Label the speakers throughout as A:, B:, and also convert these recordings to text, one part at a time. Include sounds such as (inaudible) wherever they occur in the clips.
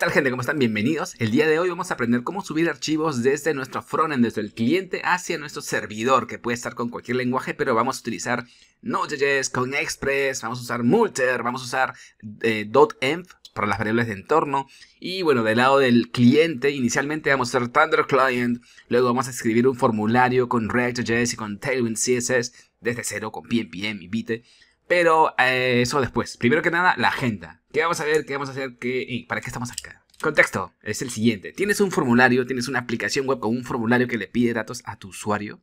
A: tal gente? ¿Cómo están? Bienvenidos. El día de hoy vamos a aprender cómo subir archivos desde nuestro frontend, desde el cliente hacia nuestro servidor, que puede estar con cualquier lenguaje, pero vamos a utilizar Node.js, con Express, vamos a usar Multer, vamos a usar eh, .env para las variables de entorno. Y bueno, del lado del cliente, inicialmente vamos a usar Thunder Client, luego vamos a escribir un formulario con React.js y con Tailwind CSS desde cero con Pnpm y Vite. Pero eso eh, después. Primero que nada, la agenda. ¿Qué vamos a ver? ¿Qué vamos a hacer? ¿Qué, y ¿Para qué estamos acá? Contexto es el siguiente. Tienes un formulario, tienes una aplicación web con un formulario que le pide datos a tu usuario.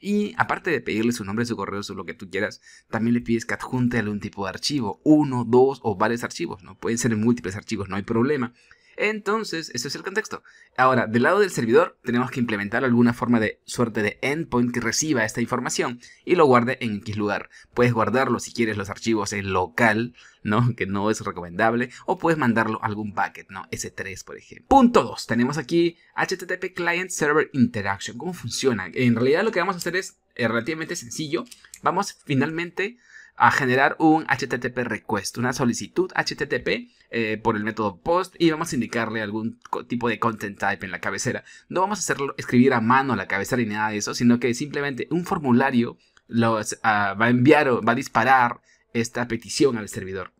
A: Y aparte de pedirle su nombre, su correo, su lo que tú quieras, también le pides que adjunte algún tipo de archivo. Uno, dos o varios archivos, ¿no? Pueden ser múltiples archivos, no hay problema. Entonces, ese es el contexto. Ahora, del lado del servidor, tenemos que implementar alguna forma de suerte de endpoint que reciba esta información y lo guarde en X lugar. Puedes guardarlo si quieres los archivos en local, ¿no? (laughs) Que no es recomendable. O puedes mandarlo a algún bucket, ¿no? S3, por ejemplo. Punto 2. Tenemos aquí HTTP Client Server Interaction. ¿Cómo funciona? En realidad lo que vamos a hacer es eh, relativamente sencillo. Vamos finalmente a generar un HTTP request, una solicitud HTTP eh, por el método POST y vamos a indicarle algún tipo de content type en la cabecera. No vamos a hacerlo escribir a mano la cabecera ni nada de eso, sino que simplemente un formulario los, ah, va a enviar o va a disparar esta petición al servidor.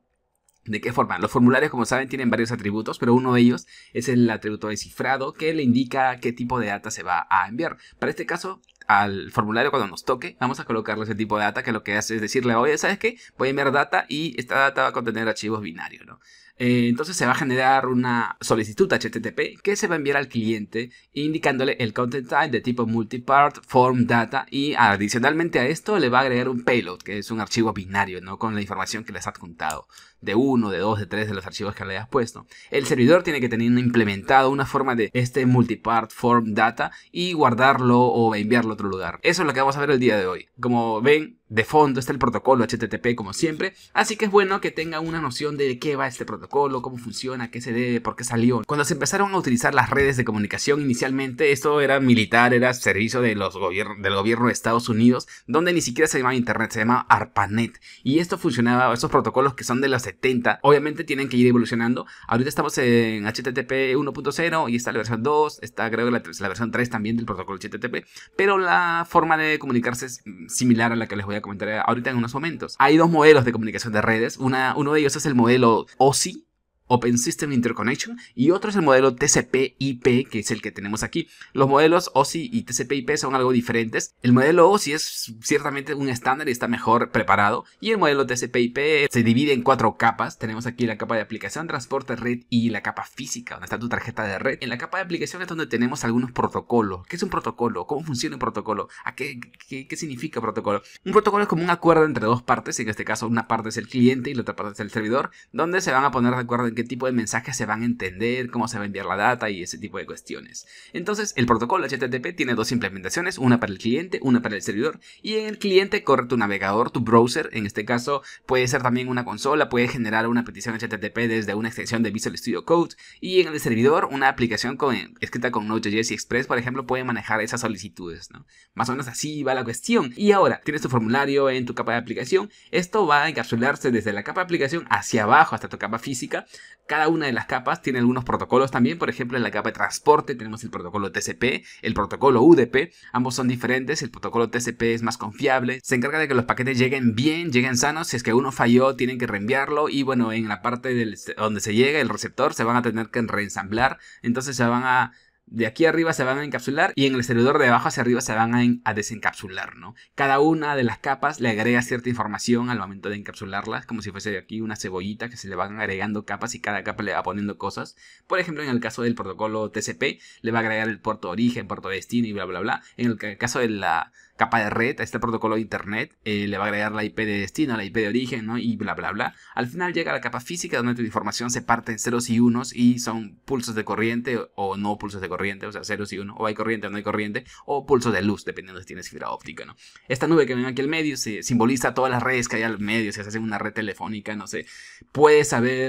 A: ¿De qué forma? Los formularios, como saben, tienen varios atributos, pero uno de ellos es el atributo de cifrado que le indica qué tipo de data se va a enviar. Para este caso, al formulario cuando nos toque, vamos a colocarle ese tipo de data que lo que hace es decirle, oye, ¿sabes qué? Voy a enviar data y esta data va a contener archivos binarios, ¿no? Eh, entonces se va a generar una solicitud HTTP que se va a enviar al cliente indicándole el content type de tipo multipart, form data y adicionalmente a esto le va a agregar un payload que es un archivo binario ¿no? con la información que les has adjuntado de uno, de dos, de tres de los archivos que le hayas puesto. El servidor tiene que tener implementado una forma de este multipart form data y guardarlo o enviarlo a otro lugar. Eso es lo que vamos a ver el día de hoy. Como ven, de fondo está el protocolo HTTP como siempre, así que es bueno que tenga una noción de qué va este protocolo, cómo funciona, qué se debe, por qué salió. Cuando se empezaron a utilizar las redes de comunicación inicialmente, esto era militar, era servicio de los del gobierno de Estados Unidos, donde ni siquiera se llamaba Internet, se llamaba ARPANET. Y esto funcionaba, esos protocolos que son de los 70, obviamente tienen que ir evolucionando. Ahorita estamos en HTTP 1.0 y está la versión 2, está creo que la, la versión 3 también del protocolo HTTP, pero la forma de comunicarse es mm, similar a la que les voy a comentaré ahorita en unos momentos. Hay dos modelos de comunicación de redes. uno de ellos es el modelo OSI, Open System Interconnection, y otro es el modelo TCP/IP, que es el que tenemos aquí. Los modelos OSI y TCP/IP son algo diferentes. El modelo OSI es ciertamente un estándar y está mejor preparado, y el modelo TCP/IP se divide en cuatro capas. Tenemos aquí la capa de aplicación, transporte, red y la capa física, donde está tu tarjeta de red. En la capa de aplicación es donde tenemos algunos protocolos. ¿Qué es un protocolo? ¿Cómo funciona un protocolo? qué, qué, qué significa protocolo? Un protocolo es como un acuerdo entre dos partes, en este caso una parte es el cliente y la otra parte es el servidor, donde se van a poner de acuerdo en qué tipo de mensajes se van a entender, cómo se va a enviar la data y ese tipo de cuestiones. Entonces, el protocolo HTTP tiene dos implementaciones, una para el cliente, una para el servidor, y en el cliente corre tu navegador, tu browser, en este caso puede ser también una consola, puede generar una petición HTTP desde una extensión de Visual Studio Code, y en el servidor una aplicación escrita con Node.js y Express, por ejemplo, puede manejar esas solicitudes, Más o menos así va la cuestión. Y ahora, tienes tu formulario en tu capa de aplicación, esto va a encapsularse desde la capa de aplicación hacia abajo hasta tu capa física, cada una de las capas tiene algunos protocolos también, por ejemplo en la capa de transporte tenemos el protocolo TCP, el protocolo UDP, ambos son diferentes, el protocolo TCP es más confiable, se encarga de que los paquetes lleguen bien, lleguen sanos, si es que uno falló tienen que reenviarlo y bueno, en la parte donde se llega el receptor se van a tener que reensamblar, entonces se van a de aquí arriba se van a encapsular y en el servidor de abajo hacia arriba se van a, desencapsular, ¿no? Cada una de las capas le agrega cierta información al momento de encapsularlas, como si fuese de aquí una cebollita que se le van agregando capas y cada capa le va poniendo cosas. Por ejemplo, en el caso del protocolo TCP, le va a agregar el puerto origen, puerto destino y bla, bla, bla. En el caso de la capa de red, a este protocolo de Internet, eh, le va a agregar la IP de destino, la IP de origen, ¿no? Y bla, bla, bla. Al final llega a la capa física donde tu información se parte en ceros y unos y son pulsos de corriente o no pulsos de corriente, o sea, ceros y uno. o hay corriente o no hay corriente, o pulsos de luz, dependiendo si tienes fibra óptica, ¿no? Esta nube que ven aquí al medio se simboliza todas las redes que hay al medio, si se hace una red telefónica, no sé. Puede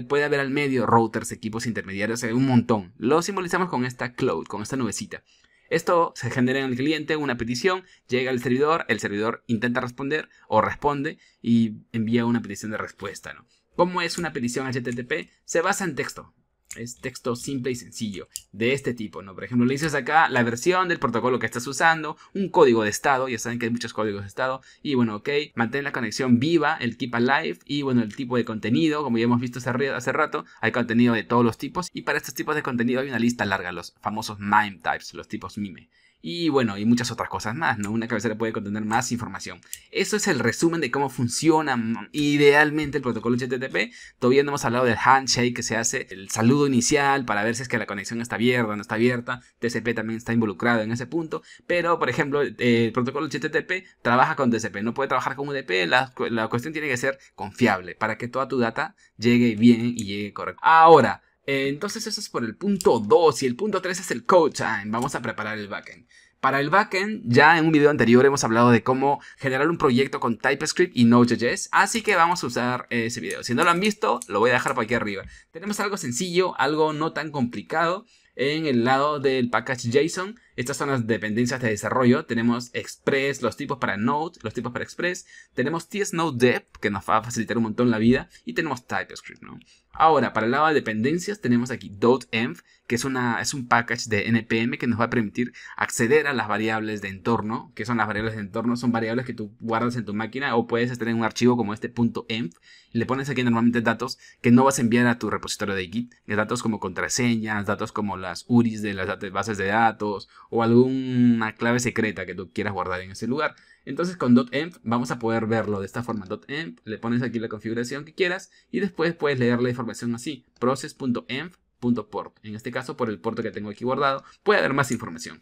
A: puede haber al medio routers, equipos intermediarios, un montón. Lo simbolizamos con esta cloud, con esta nubecita. Esto se genera en el cliente una petición, llega al servidor, el servidor intenta responder o responde y envía una petición de respuesta. ¿Cómo es una petición HTTP? Se basa en texto es texto simple y sencillo de este tipo, ¿no? Por ejemplo, le dices acá la versión del protocolo que estás usando, un código de estado, ya saben que hay muchos códigos de estado, y bueno, ok, mantén la conexión viva, el keep alive, y bueno, el tipo de contenido, como ya hemos visto hace rato, hay contenido de todos los tipos, y para estos tipos de contenido hay una lista larga, los famosos mime types, los tipos mime. Y bueno, y muchas otras cosas más, ¿no? Una cabecera puede contener más información. Eso es el resumen de cómo funciona mm, idealmente el protocolo HTTP. Todavía no hemos hablado del handshake que se hace, el saludo inicial para ver si es que la conexión está abierta o no está abierta. TCP también está involucrado en ese punto. Pero, por ejemplo, el protocolo HTTP trabaja con TCP, no puede trabajar con UDP. La, cuestión tiene que ser confiable para que toda tu data llegue bien y llegue correcta. Ahora, eh, entonces eso es por el punto 2 y el punto 3 es el coach Vamos a preparar el backend. Para el backend, ya en un video anterior hemos hablado de cómo generar un proyecto con TypeScript y Node.js, así que vamos a usar ese video. Si no lo han visto, lo voy a dejar por aquí arriba. Tenemos algo sencillo, algo no tan complicado. En el lado del package JSON, estas son las dependencias de desarrollo. Tenemos Express, los tipos para Node, los tipos para Express. Tenemos TSNodeDev, que nos va a facilitar un montón la vida. Y tenemos TypeScript, ¿no? Ahora, para el lado de dependencias tenemos aquí .env, que es, es un package de npm que nos va a permitir acceder a las variables de entorno, que son las variables de entorno, son variables que tú guardas en tu máquina o puedes en un archivo como este .env le pones aquí normalmente datos que no vas a enviar a tu repositorio de Git, datos como contraseñas, datos como las URIs de las bases de datos o alguna clave secreta que tú quieras guardar en ese lugar. Entonces con .env vamos a poder verlo de esta forma. .env, le pones aquí la configuración que quieras y después puedes leer la información así. process.env.port. En este caso, por el puerto que tengo aquí guardado, puede haber más información.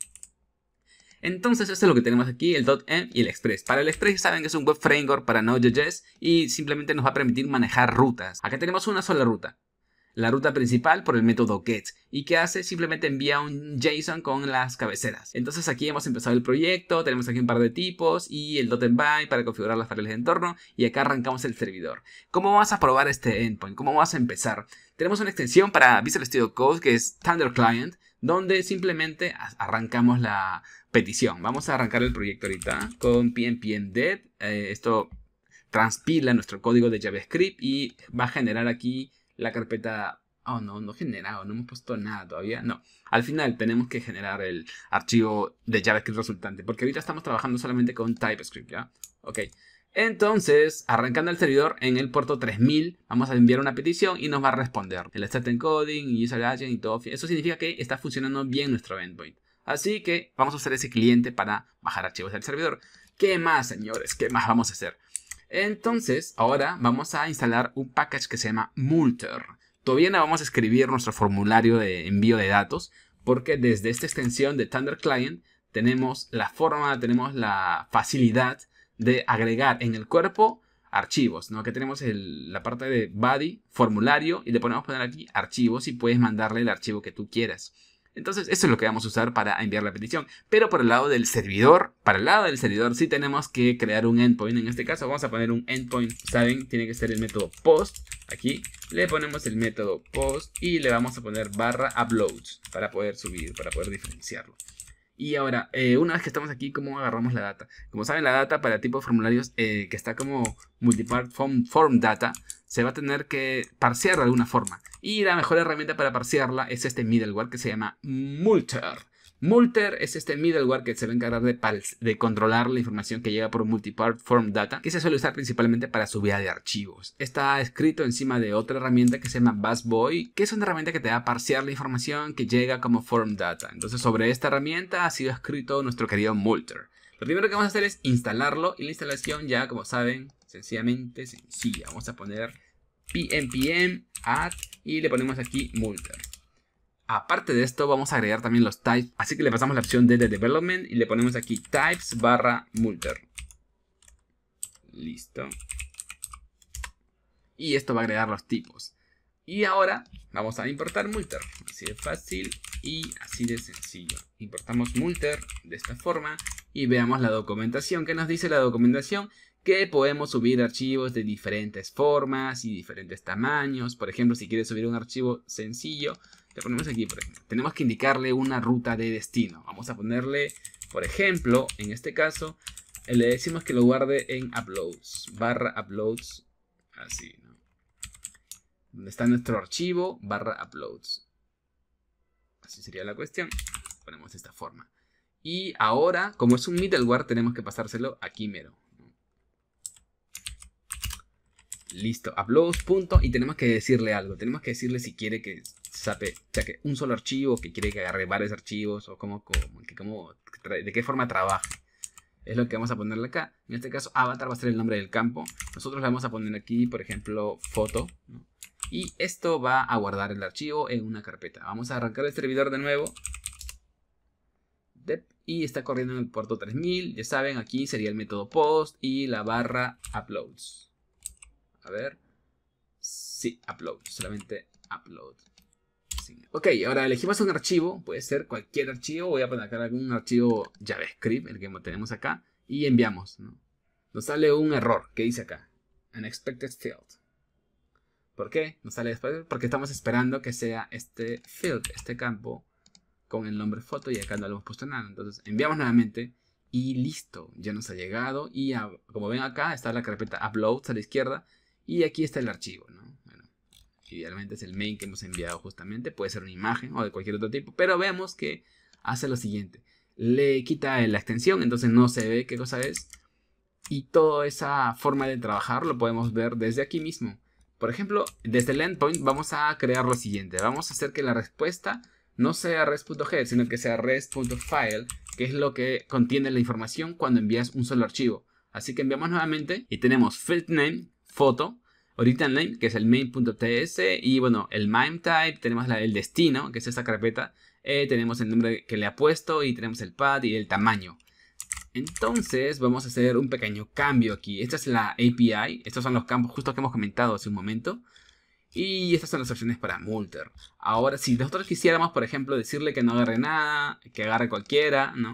A: Entonces esto es lo que tenemos aquí, el .env y el Express. Para el Express saben que es un web framework para Node.js y simplemente nos va a permitir manejar rutas. Acá tenemos una sola ruta, la ruta principal por el método get y que hace simplemente envía un JSON con las cabeceras. Entonces aquí hemos empezado el proyecto, tenemos aquí un par de tipos y el dot by para configurar las variables de entorno y acá arrancamos el servidor. ¿Cómo vas a probar este endpoint? ¿Cómo vas a empezar? Tenemos una extensión para Visual Studio Code que es Thunder Client donde simplemente arrancamos la petición. Vamos a arrancar el proyecto ahorita con pnpmdev. Eh, esto transpila nuestro código de JavaScript y va a generar aquí la carpeta, oh no, no he generado, no hemos puesto nada todavía, no. Al final tenemos que generar el archivo de JavaScript resultante, porque ahorita estamos trabajando solamente con TypeScript, ¿ya? Ok. Entonces, arrancando el servidor en el puerto 3000, vamos a enviar una petición y nos va a responder el start encoding y user y todo. Eso significa que está funcionando bien nuestro endpoint. Así que vamos a usar ese cliente para bajar archivos del servidor. ¿Qué más, señores? ¿Qué más vamos a hacer? Entonces, ahora vamos a instalar un package que se llama Multer. Todavía no vamos a escribir nuestro formulario de envío de datos, porque desde esta extensión de Thunder Client tenemos la forma, tenemos la facilidad de agregar en el cuerpo archivos, ¿no? Que tenemos la parte de body, formulario, y le ponemos poner aquí archivos y puedes mandarle el archivo que tú quieras. Entonces, eso es lo que vamos a usar para enviar la petición. Pero por el lado del servidor, para el lado del servidor sí tenemos que crear un endpoint. En este caso vamos a poner un endpoint, saben, tiene que ser el método post. Aquí le ponemos el método post y le vamos a poner barra uploads para poder subir, para poder diferenciarlo. Y ahora, eh, una vez que estamos aquí, ¿cómo agarramos la data? Como saben, la data para tipo de formularios eh, que está como multipart form data se va a tener que parsear de alguna forma. Y la mejor herramienta para parsearla es este middleware que se llama Multer. Multer es este middleware que se va a encargar de, de controlar la información que llega por multipart form Data, que se suele usar principalmente para subida de archivos. Está escrito encima de otra herramienta que se llama BuzzBoy, que es una herramienta que te va a parsear la información que llega como Form Data. Entonces, sobre esta herramienta ha sido escrito nuestro querido Multer. Lo primero que vamos a hacer es instalarlo y la instalación ya, como saben, sencillamente sencilla. Vamos a poner pmpm add y le ponemos aquí multer. Aparte de esto vamos a agregar también los types, así que le pasamos la opción de, development y le ponemos aquí types barra multer. Listo. Y esto va a agregar los tipos. Y ahora vamos a importar multer. Así de fácil y así de sencillo. Importamos multer de esta forma y veamos la documentación. que nos dice la documentación? que podemos subir archivos de diferentes formas y diferentes tamaños. Por ejemplo, si quieres subir un archivo sencillo, le ponemos aquí, por ejemplo. Tenemos que indicarle una ruta de destino. Vamos a ponerle, por ejemplo, en este caso, le decimos que lo guarde en uploads, barra uploads, así, ¿no? Donde está nuestro archivo, barra uploads. Así sería la cuestión. Ponemos de esta forma. Y ahora, como es un middleware, tenemos que pasárselo aquí mero Listo, uploads, punto. Y tenemos que decirle algo. Tenemos que decirle si quiere que saque un solo archivo, o que quiere que agarre varios archivos, o cómo, de qué forma trabaja. Es lo que vamos a ponerle acá. En este caso, avatar va a ser el nombre del campo. Nosotros le vamos a poner aquí, por ejemplo, foto. Y esto va a guardar el archivo en una carpeta. Vamos a arrancar el este servidor de nuevo. y está corriendo en el puerto 3000. Ya saben, aquí sería el método post y la barra uploads. A ver. Sí, upload. Solamente upload. Ok, ahora elegimos un archivo. Puede ser cualquier archivo. Voy a poner acá algún archivo JavaScript, el que tenemos acá. Y enviamos. Nos sale un error que dice acá. Unexpected field. ¿Por qué? Nos sale después. Porque estamos esperando que sea este field, este campo, con el nombre foto. Y acá no lo hemos puesto nada. Entonces enviamos nuevamente y listo, ya nos ha llegado y como ven acá está la carpeta uploads a la izquierda y aquí está el archivo, idealmente es el main que hemos enviado justamente, puede ser una imagen o de cualquier otro tipo, pero vemos que hace lo siguiente. Le quita la extensión, entonces no se ve qué cosa es. Y toda esa forma de trabajar lo podemos ver desde aquí mismo. Por ejemplo, desde el endpoint vamos a crear lo siguiente. Vamos a hacer que la respuesta no sea res.get. sino que sea res.file. que es lo que contiene la información cuando envías un solo archivo. Así que enviamos nuevamente y tenemos field name foto, ahorita en name, que es el main.ts, y bueno, el mime type, tenemos el destino, que es esta carpeta, eh, tenemos el nombre que le ha puesto y tenemos el pad y el tamaño. Entonces vamos a hacer un pequeño cambio aquí. Esta es la API, estos son los campos justo que hemos comentado hace un momento. Y estas son las opciones para Multer. Ahora, si nosotros quisiéramos, por ejemplo, decirle que no agarre nada, que agarre cualquiera, no,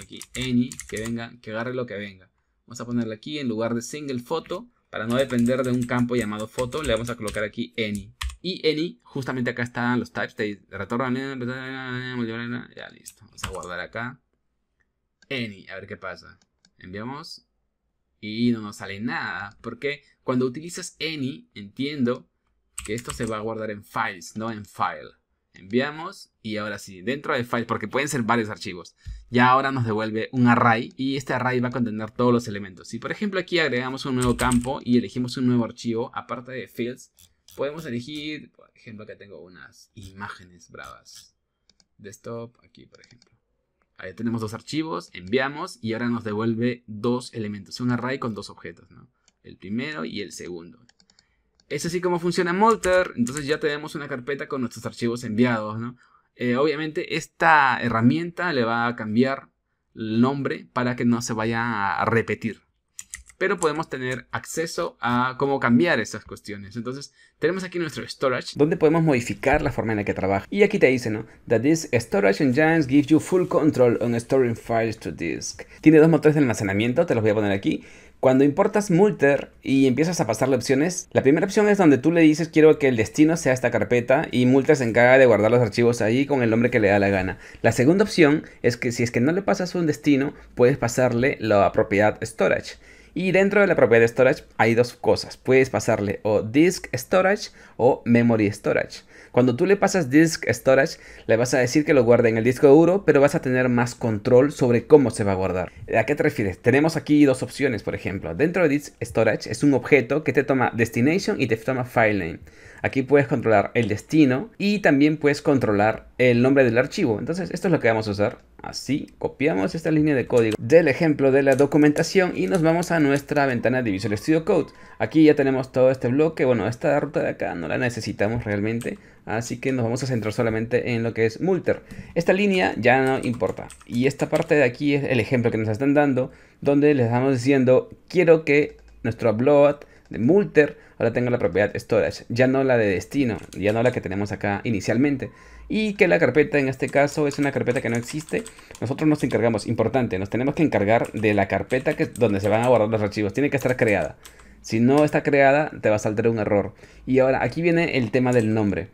A: aquí, any, que venga, que agarre lo que venga. Vamos a ponerle aquí, en lugar de single photo, para no depender de un campo llamado foto, le vamos a colocar aquí any. Y any, justamente acá están los types, retorno, ya listo. Vamos a guardar acá. Any, a ver qué pasa. Enviamos y no nos sale nada, porque cuando utilizas any, entiendo que esto se va a guardar en files, no en file. Enviamos y ahora sí, dentro de file, porque pueden ser varios archivos, ya ahora nos devuelve un array y este array va a contener todos los elementos. Si por ejemplo aquí agregamos un nuevo campo y elegimos un nuevo archivo, aparte de fields, podemos elegir, por ejemplo que tengo unas imágenes bravas. Desktop, aquí por ejemplo. Ahí tenemos dos archivos, enviamos y ahora nos devuelve dos elementos, un array con dos objetos, ¿no? El primero y el segundo es así como funciona Molter. Entonces ya tenemos una carpeta con nuestros archivos enviados, eh, obviamente esta herramienta le va a cambiar el nombre para que no se vaya a repetir. Pero podemos tener acceso a cómo cambiar esas cuestiones. Entonces, tenemos aquí nuestro storage, donde podemos modificar la forma en la que trabaja. Y aquí te dice, ¿no? That this storage engines gives you full control on storing files to disk. Tiene dos motores de almacenamiento, te los voy a poner aquí. Cuando importas Multer y empiezas a pasarle opciones, la primera opción es donde tú le dices quiero que el destino sea esta carpeta y Multer se encarga de guardar los archivos ahí con el nombre que le da la gana. La segunda opción es que si es que no le pasas un destino, puedes pasarle la propiedad storage. Y dentro de la propiedad storage hay dos cosas. Puedes pasarle o disk storage o memory storage. Cuando tú le pasas disk storage, le vas a decir que lo guarde en el disco duro, pero vas a tener más control sobre cómo se va a guardar. ¿A qué te refieres? Tenemos aquí dos opciones, por ejemplo. Dentro de disk storage es un objeto que te toma destination y te toma filename. Aquí puedes controlar el destino y también puedes controlar el nombre del archivo. Entonces esto es lo que vamos a usar. Así copiamos esta línea de código del ejemplo de la documentación y nos vamos a nuestra ventana de Visual Studio Code. Aquí ya tenemos todo este bloque. Bueno, esta ruta de acá no la necesitamos realmente. Así que nos vamos a centrar solamente en lo que es Multer. Esta línea ya no importa. Y esta parte de aquí es el ejemplo que nos están dando. Donde les estamos diciendo quiero que nuestro upload de Multer ahora tengo la propiedad storage, ya no la de destino, ya no la que tenemos acá inicialmente. Y que la carpeta en este caso es una carpeta que no existe. Nosotros nos encargamos, importante, nos tenemos que encargar de la carpeta que, donde se van a guardar los archivos. Tiene que estar creada. Si no está creada, te va a saltar un error. Y ahora, aquí viene el tema del nombre.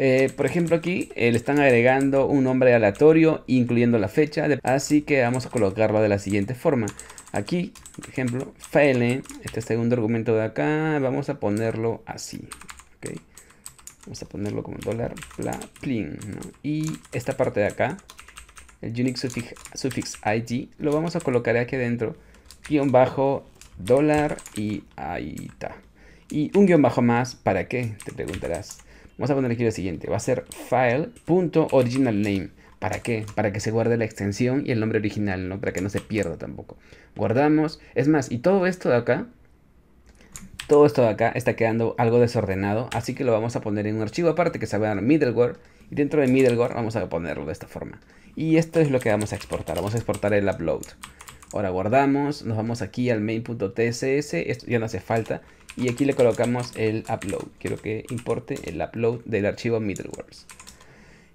A: Eh, por ejemplo aquí eh, le están agregando un nombre aleatorio incluyendo la fecha, así que vamos a colocarla de la siguiente forma. Aquí, por ejemplo, file, este segundo argumento de acá, vamos a ponerlo así, Vamos a ponerlo como dólar, bla, plin, Y esta parte de acá, el unique suffix, ID, lo vamos a colocar aquí adentro, guión bajo, dólar y ahí está. Y un guión bajo más, ¿para qué? Te preguntarás. Vamos a poner aquí lo siguiente, va a ser file.originalName. ¿Para qué? Para que se guarde la extensión y el nombre original, ¿no? Para que no se pierda tampoco. Guardamos. Es más, y todo esto de acá, todo esto de acá está quedando algo desordenado, así que lo vamos a poner en un archivo aparte que se va a llamar middleware. Y dentro de middleware vamos a ponerlo de esta forma. Y esto es lo que vamos a exportar. Vamos a exportar el upload. Ahora guardamos, nos vamos aquí al main.tss, esto ya no hace falta. Y aquí le colocamos el upload. Quiero que importe el upload del archivo middleware.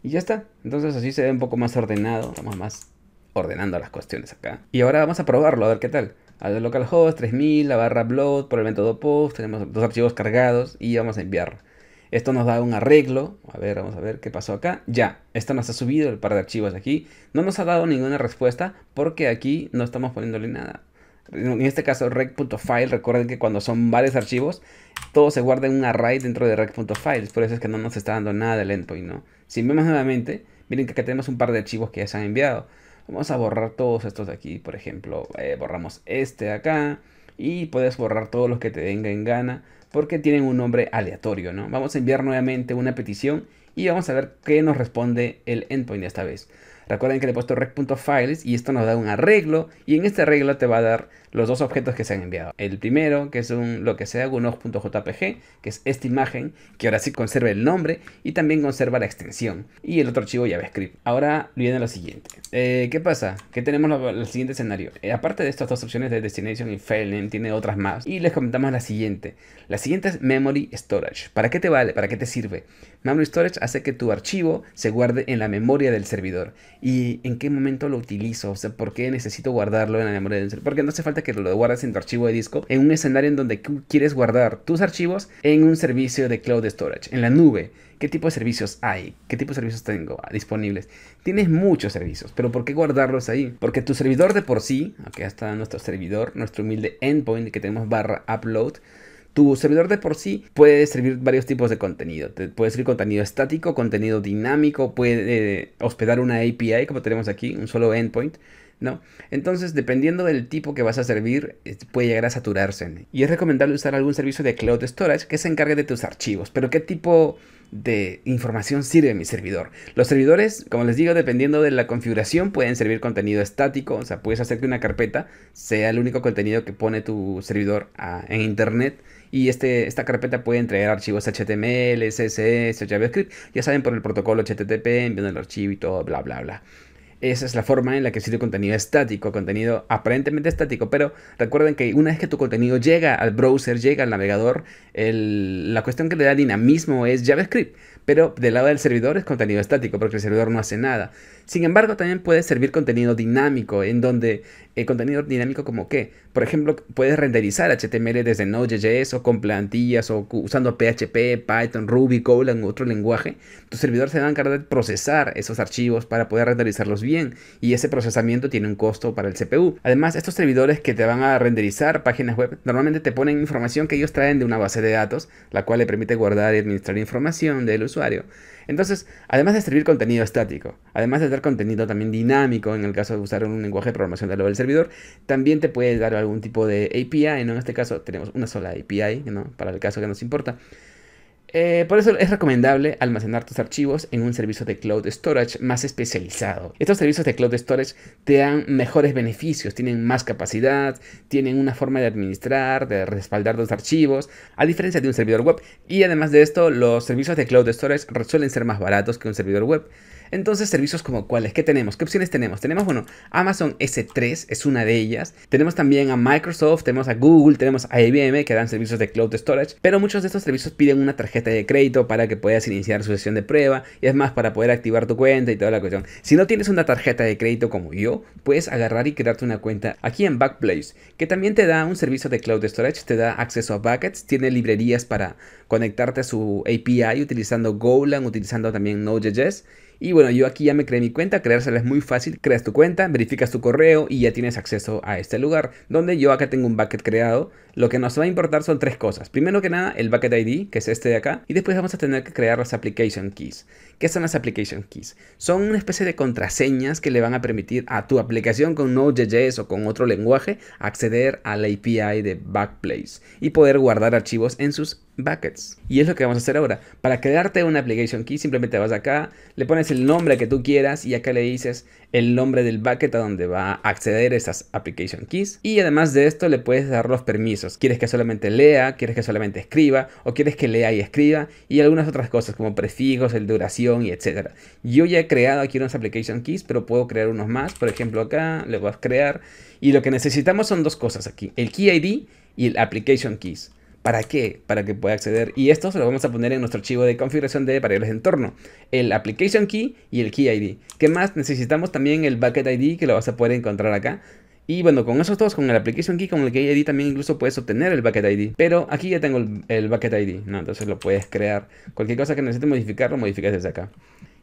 A: Y ya está. Entonces así se ve un poco más ordenado. vamos más ordenando las cuestiones acá. Y ahora vamos a probarlo, a ver qué tal. A ver localhost, 3000, la barra bloat, por el método post, tenemos dos archivos cargados y vamos a enviar. Esto nos da un arreglo. A ver, vamos a ver qué pasó acá. Ya, esto nos ha subido el par de archivos aquí. No nos ha dado ninguna respuesta porque aquí no estamos poniéndole nada en este caso rec.file, recuerden que cuando son varios archivos, todo se guarda en un array dentro de rec.files, por eso es que no nos está dando nada del endpoint, ¿no? Si vemos nuevamente, miren que acá tenemos un par de archivos que ya se han enviado. Vamos a borrar todos estos de aquí, por ejemplo, eh, borramos este de acá y puedes borrar todos los que te venga en gana porque tienen un nombre aleatorio, ¿no? Vamos a enviar nuevamente una petición y vamos a ver qué nos responde el endpoint esta vez. Recuerden que le he puesto rec.files y esto nos da un arreglo y en este arreglo te va a dar los dos objetos que se han enviado. El primero, que es un, lo que sea jpg que es esta imagen, que ahora sí conserva el nombre y también conserva la extensión. Y el otro archivo JavaScript. Ahora viene lo siguiente. Eh, ¿Qué pasa? Que tenemos el siguiente escenario. Eh, aparte de estas dos opciones de Destination y fail tiene otras más. Y les comentamos la siguiente. La siguiente es Memory Storage. ¿Para qué te vale? ¿Para qué te sirve? Memory Storage hace que tu archivo se guarde en la memoria del servidor. ¿Y en qué momento lo utilizo? O sea, ¿por qué necesito guardarlo en la memoria del servidor? Porque no hace falta que lo guardas en tu archivo de disco, en un escenario en donde quieres guardar tus archivos en un servicio de cloud storage, en la nube. ¿Qué tipo de servicios hay? ¿Qué tipo de servicios tengo disponibles? Tienes muchos servicios, pero ¿por qué guardarlos ahí? Porque tu servidor de por sí, aquí está nuestro servidor, nuestro humilde endpoint que tenemos barra upload, tu servidor de por sí puede servir varios tipos de contenido. Te puede servir contenido estático, contenido dinámico, puede eh, hospedar una API como tenemos aquí, un solo endpoint. ¿no? Entonces, dependiendo del tipo que vas a servir, puede llegar a saturarse. Y es recomendable usar algún servicio de cloud storage que se encargue de tus archivos. Pero ¿qué tipo de información sirve mi servidor? Los servidores, como les digo, dependiendo de la configuración, pueden servir contenido estático. O sea, puedes hacer que una carpeta sea el único contenido que pone tu servidor ah, en Internet. Y este, esta carpeta puede entregar archivos HTML, CSS, JavaScript. Ya saben, por el protocolo HTTP, enviando el archivo y todo, bla, bla, bla. Esa es la forma en la que sirve contenido estático, contenido aparentemente estático, pero recuerden que una vez que tu contenido llega al browser, llega al navegador, la cuestión que le da dinamismo es JavaScript pero del lado del servidor es contenido estático porque el servidor no hace nada. Sin embargo, también puede servir contenido dinámico, en donde el eh, contenido dinámico como qué. Por ejemplo, puedes renderizar HTML desde Node.js o con plantillas o usando PHP, Python, Ruby, Golang u otro lenguaje. Tu servidor se va a encargar de procesar esos archivos para poder renderizarlos bien y ese procesamiento tiene un costo para el CPU. Además, estos servidores que te van a renderizar páginas web normalmente te ponen información que ellos traen de una base de datos, la cual le permite guardar y administrar información de luz usuario. Entonces, además de servir contenido estático, además de dar contenido también dinámico en el caso de usar un lenguaje de programación de lo del servidor, también te puede dar algún tipo de API, En este caso tenemos una sola API, Para el caso que nos importa. Eh, por eso es recomendable almacenar tus archivos en un servicio de cloud storage más especializado. Estos servicios de cloud storage te dan mejores beneficios, tienen más capacidad, tienen una forma de administrar, de respaldar los archivos, a diferencia de un servidor web. Y además de esto, los servicios de cloud storage suelen ser más baratos que un servidor web. Entonces, servicios como cuáles, ¿qué tenemos? ¿Qué opciones tenemos? Tenemos, bueno, Amazon S3 es una de ellas. Tenemos también a Microsoft, tenemos a Google, tenemos a IBM que dan servicios de cloud storage, pero muchos de estos servicios piden una tarjeta de crédito para que puedas iniciar su sesión de prueba y es más para poder activar tu cuenta y toda la cuestión. Si no tienes una tarjeta de crédito como yo, puedes agarrar y crearte una cuenta aquí en Backplace, que también te da un servicio de cloud storage, te da acceso a buckets, tiene librerías para conectarte a su API utilizando Golang, utilizando también Node.js y bueno, yo aquí ya me creé mi cuenta, creársela es muy fácil, creas tu cuenta, verificas tu correo y ya tienes acceso a este lugar, donde yo acá tengo un bucket creado. Lo que nos va a importar son tres cosas. Primero que nada, el bucket ID, que es este de acá, y después vamos a tener que crear las application keys. ¿Qué son las application keys? Son una especie de contraseñas que le van a permitir a tu aplicación con Node.js o con otro lenguaje acceder a la API de Backplace y poder guardar archivos en sus buckets. Y es lo que vamos a hacer ahora. Para crearte una application key, simplemente vas acá, le pones el nombre que tú quieras y acá le dices el nombre del bucket a donde va a acceder esas application keys. Y además de esto le puedes dar los permisos. ¿Quieres que solamente lea? ¿Quieres que solamente escriba? ¿O quieres que lea y escriba? Y algunas otras cosas como prefijos, el duración y etcétera. Yo ya he creado aquí unas application keys, pero puedo crear unos más. Por ejemplo acá le voy a crear. Y lo que necesitamos son dos cosas aquí. El key ID y el application keys. ¿Para qué? Para que pueda acceder. Y esto se lo vamos a poner en nuestro archivo de configuración de variables de entorno. El application key y el key ID. ¿Qué más? Necesitamos también el bucket ID que lo vas a poder encontrar acá. Y bueno, con esos dos, con el application key, con el key ID también incluso puedes obtener el bucket ID. Pero aquí ya tengo el, bucket ID, ¿no? Entonces lo puedes crear. Cualquier cosa que necesites modificar, lo modificas desde acá.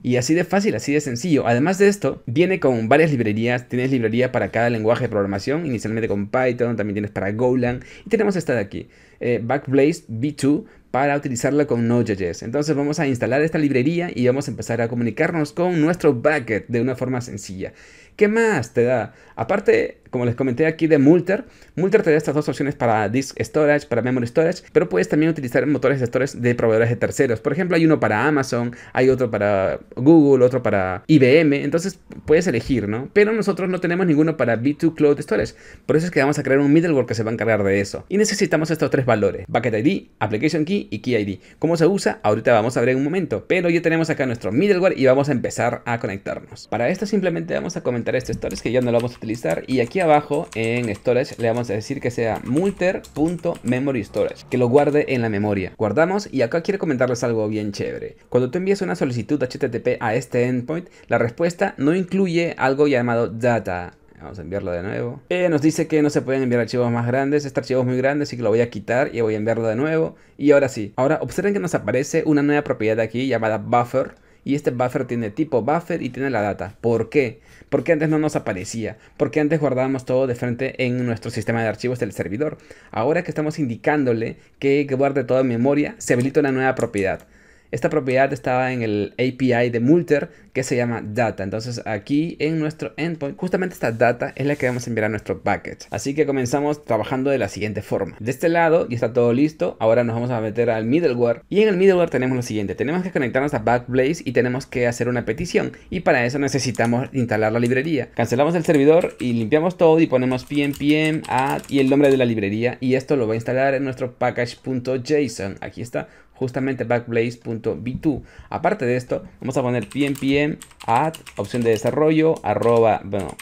A: Y así de fácil, así de sencillo. Además de esto, viene con varias librerías. Tienes librería para cada lenguaje de programación, inicialmente con Python, también tienes para Golang. Y tenemos esta de aquí, eh, Backblaze V2, para utilizarla con Node.js. Entonces vamos a instalar esta librería y vamos a empezar a comunicarnos con nuestro bucket de una forma sencilla. ¿Qué más te da? Aparte, como les comenté aquí de Multer, Multer te da estas dos opciones para disk storage, para memory storage, pero puedes también utilizar motores de storage de proveedores de terceros. Por ejemplo, hay uno para Amazon, hay otro para Google, otro para IBM, entonces puedes elegir, ¿no? Pero nosotros no tenemos ninguno para B2 Cloud Storage, por eso es que vamos a crear un middleware que se va a encargar de eso. Y necesitamos estos tres valores, Bucket ID, Application Key y Key ID. ¿Cómo se usa? Ahorita vamos a ver en un momento, pero ya tenemos acá nuestro middleware y vamos a empezar a conectarnos. Para esto simplemente vamos a comenzar este storage que ya no lo vamos a utilizar. Y aquí abajo en storage le vamos a decir que sea multer.memory storage, que lo guarde en la memoria. Guardamos y acá quiero comentarles algo bien chévere. Cuando tú envías una solicitud HTTP a este endpoint, la respuesta no incluye algo llamado data. Vamos a enviarlo de nuevo. Eh, nos dice que no se pueden enviar archivos más grandes. Este archivo es muy grande, así que lo voy a quitar y voy a enviarlo de nuevo. Y ahora sí. Ahora observen que nos aparece una nueva propiedad aquí llamada buffer. Y este buffer tiene tipo buffer y tiene la data. ¿Por qué? ¿Por qué antes no nos aparecía? ¿Por qué antes guardábamos todo de frente en nuestro sistema de archivos del servidor? Ahora que estamos indicándole que guarde toda memoria, se habilita una nueva propiedad. Esta propiedad estaba en el API de Multer que se llama data. Entonces aquí en nuestro endpoint, justamente esta data es la que vamos a enviar a nuestro package. Así que comenzamos trabajando de la siguiente forma. De este lado ya está todo listo. Ahora nos vamos a meter al middleware. Y en el middleware tenemos lo siguiente. Tenemos que conectarnos a Backblaze y tenemos que hacer una petición. Y para eso necesitamos instalar la librería. Cancelamos el servidor y limpiamos todo y ponemos pmpm, add y el nombre de la librería. Y esto lo va a instalar en nuestro package.json. Aquí está justamente backblazeb 2 Aparte de esto, vamos a poner pnpm add opción de desarrollo arroba, bueno,